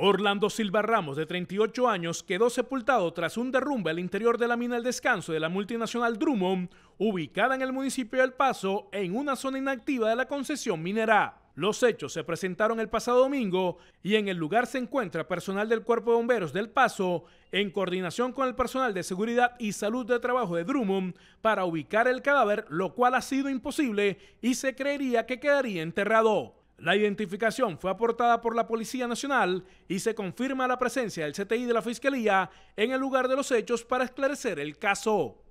Orlando Silva Ramos, de 38 años, quedó sepultado tras un derrumbe al interior de la mina El Descanso de la multinacional Drummond, ubicada en el municipio del Paso, en una zona inactiva de la concesión minera. Los hechos se presentaron el pasado domingo y en el lugar se encuentra personal del Cuerpo de Bomberos del Paso en coordinación con el personal de Seguridad y Salud de Trabajo de Drummond para ubicar el cadáver, lo cual ha sido imposible y se creería que quedaría enterrado. La identificación fue aportada por la Policía Nacional y se confirma la presencia del CTI de la Fiscalía en el lugar de los hechos para esclarecer el caso.